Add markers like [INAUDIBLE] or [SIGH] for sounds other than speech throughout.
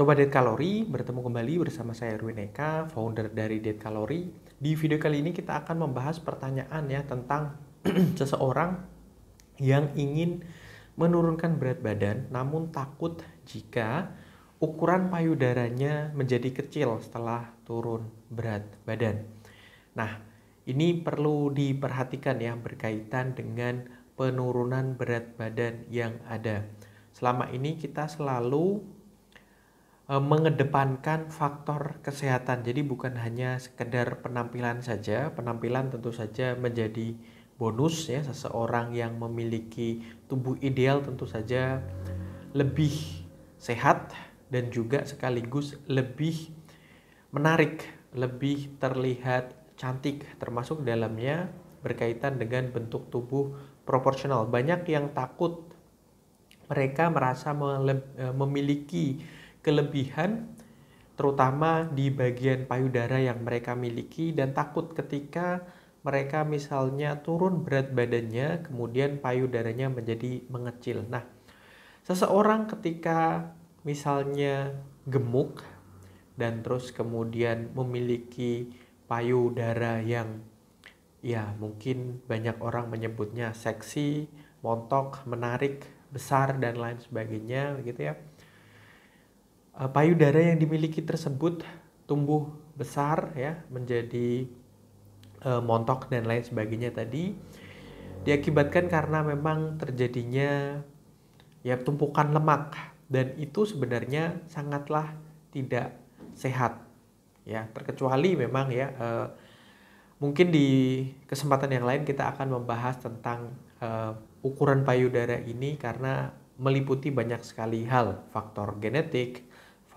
Sobat Diet Kalori, bertemu kembali bersama saya Erwin Eka, founder dari Diet Kalori. Di video kali ini kita akan membahas pertanyaan ya tentang [CLEARS THROAT] seseorang yang ingin menurunkan berat badan namun takut jika ukuran payudaranya menjadi kecil setelah turun berat badan. Nah, ini perlu diperhatikan ya berkaitan dengan penurunan berat badan yang ada. Selama ini kita selalu E, mengedepankan faktor kesehatan. Jadi bukan hanya sekedar penampilan saja, penampilan tentu saja menjadi bonus ya seseorang yang memiliki tubuh ideal tentu saja lebih sehat dan juga sekaligus lebih menarik, lebih terlihat cantik termasuk dalamnya berkaitan dengan bentuk tubuh proporsional. Banyak yang takut mereka merasa e, memiliki kelebihan terutama di bagian payudara yang mereka miliki dan takut ketika mereka misalnya turun berat badannya kemudian payudaranya menjadi mengecil. Nah, seseorang ketika misalnya gemuk dan terus kemudian memiliki payudara yang ya mungkin banyak orang menyebutnya seksi, montok, menarik, besar dan lain sebagainya gitu ya Eh, payudara yang dimiliki tersebut tumbuh besar ya menjadi e, montok dan lain sebagainya tadi diakibatkan karena memang terjadinya ya tumpukan lemak dan itu sebenarnya sangatlah tidak sehat ya terkecuali memang ya e, mungkin di kesempatan yang lain kita akan membahas tentang e, ukuran payudara ini karena meliputi banyak sekali hal faktor genetik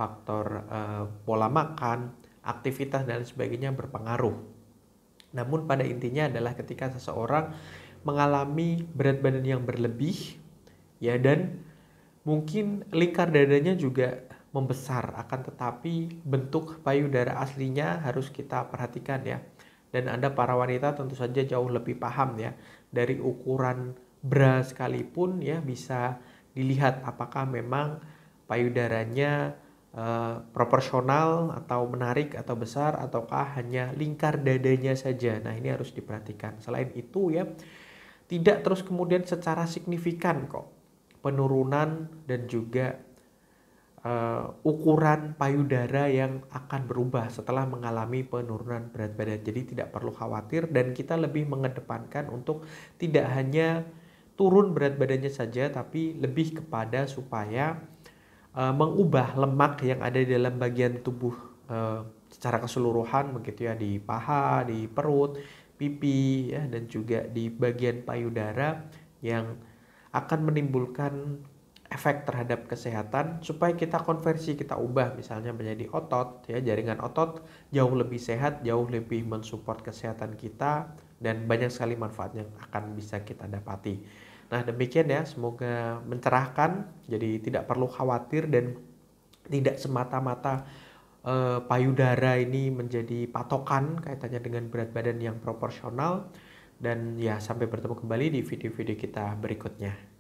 faktor uh, pola makan, aktivitas dan sebagainya berpengaruh. Namun pada intinya adalah ketika seseorang mengalami berat badan yang berlebih ya dan mungkin lingkar dadanya juga membesar akan tetapi bentuk payudara aslinya harus kita perhatikan ya dan Anda para wanita tentu saja jauh lebih paham ya dari ukuran bra sekalipun ya bisa dilihat apakah memang payudaranya uh, proporsional atau menarik atau besar ataukah hanya lingkar dadanya saja. Nah, ini harus diperhatikan. Selain itu ya tidak terus kemudian secara signifikan kok penurunan dan juga uh, ukuran payudara yang akan berubah setelah mengalami penurunan berat badan. Jadi tidak perlu khawatir dan kita lebih mengedepankan untuk tidak hanya turun berat badannya saja tapi lebih kepada supaya Eh, mengubah lemak yang ada di dalam bagian tubuh uh, secara keseluruhan begitu ya di paha, di perut, pipi ya dan juga di bagian payudara yang akan menimbulkan efek terhadap kesehatan supaya kita konversi kita ubah misalnya menjadi otot ya jaringan otot jauh lebih sehat jauh lebih mensupport kesehatan kita dan banyak sekali manfaat yang akan bisa kita dapati. Nah, demikian ya, semoga mencerahkan. Jadi tidak perlu khawatir dan tidak semata-mata eh, payudara ini menjadi patokan kaitannya dengan berat badan yang proporsional. Dan ya, sampai bertemu kembali di video-video kita berikutnya.